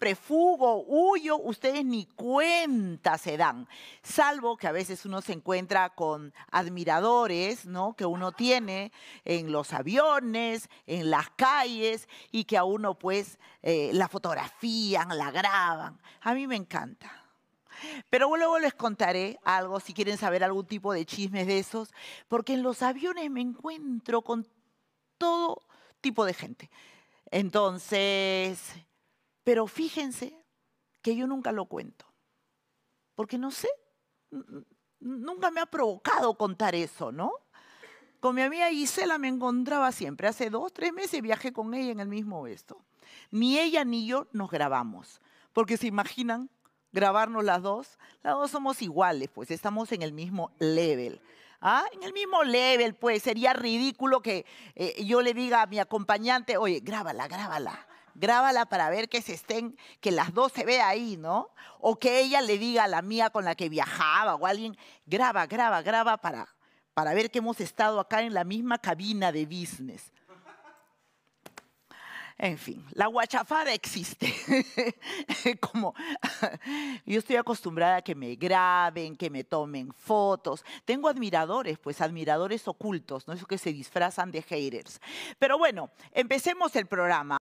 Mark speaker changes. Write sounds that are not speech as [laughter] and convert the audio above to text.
Speaker 1: prefugo, huyo, ustedes ni cuenta se dan, salvo que a veces uno se encuentra con admiradores, ¿no? Que uno tiene en los aviones, en las calles y que a uno pues eh, la fotografían, la graban. A mí me encanta. Pero luego les contaré algo, si quieren saber algún tipo de chismes de esos, porque en los aviones me encuentro con todo tipo de gente. Entonces, pero fíjense que yo nunca lo cuento, porque no sé, nunca me ha provocado contar eso, ¿no? Con mi amiga Gisela me encontraba siempre. Hace dos, tres meses viajé con ella en el mismo esto. Ni ella ni yo nos grabamos, porque se imaginan grabarnos las dos. Las dos somos iguales, pues estamos en el mismo level. ¿Ah? En el mismo level, pues sería ridículo que eh, yo le diga a mi acompañante, oye, grábala, grábala grábala para ver que se estén, que las dos se vean ahí, ¿no? O que ella le diga a la mía con la que viajaba o alguien, graba, graba, graba para, para ver que hemos estado acá en la misma cabina de business. En fin, la guachafada existe. [laughs] Como yo estoy acostumbrada a que me graben, que me tomen fotos. Tengo admiradores, pues admiradores ocultos, no esos que se disfrazan de haters. Pero bueno, empecemos el programa.